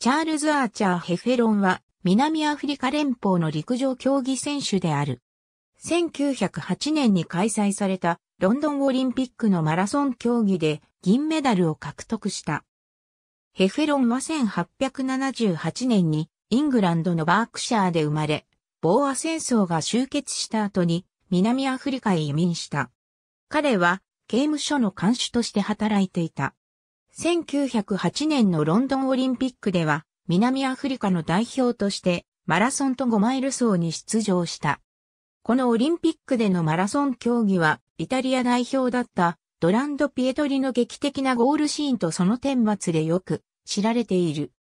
チャールズ・アーチャー・ヘフェロンは、南アフリカ連邦の陸上競技選手である。1908年に開催されたロンドンオリンピックのマラソン競技で銀メダルを獲得した。ヘフェロンは1878年にイングランドのバークシャーで生まれ、ボーア戦争が終結した後に南アフリカへ移民した。彼は刑務所の監守として働いていた。1908年のロンドンオリンピックでは、南アフリカの代表として、マラソンと5マイル走に出場した。このオリンピックでのマラソン競技は、イタリア代表だったドランド・ピエトリの劇的なゴールシーンとその天末でよく知られている。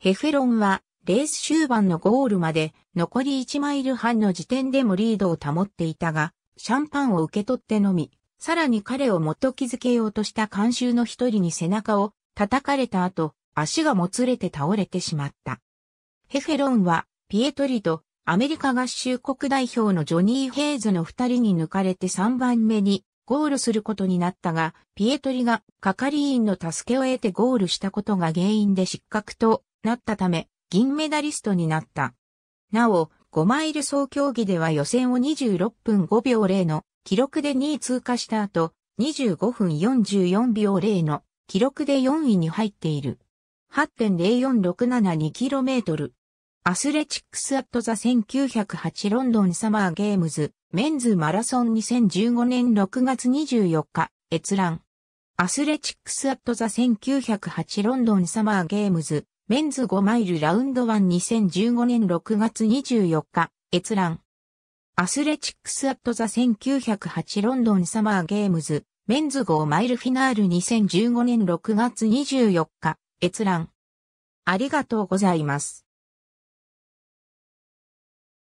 ヘフェロンは、レース終盤のゴールまで残り1マイル半の時点でもリードを保っていたが、シャンパンを受け取ってのみ、さらに彼を元気づけようとした監修の一人に背中を叩かれた後、足がもつれて倒れてしまった。ヘフェロンは、ピエトリとアメリカ合衆国代表のジョニー・ヘイズの二人に抜かれて3番目にゴールすることになったが、ピエトリが係員の助けを得てゴールしたことが原因で失格となったため、銀メダリストになった。なお、5マイル総競技では予選を26分5秒0の記録で2位通過した後、25分44秒0の記録で4位に入っている。8.04672km。アスレチックスアットザ1908ロンドンサマーゲームズメンズマラソン2015年6月24日閲覧。アスレチックスアットザ1908ロンドンサマーゲームズメンズ5マイルラウンド1 2015年6月24日閲覧。アスレチックスアットザ1908ロンドンサマーゲームズ、メンズ号マイルフィナール2015年6月24日、閲覧。ありがとうございます。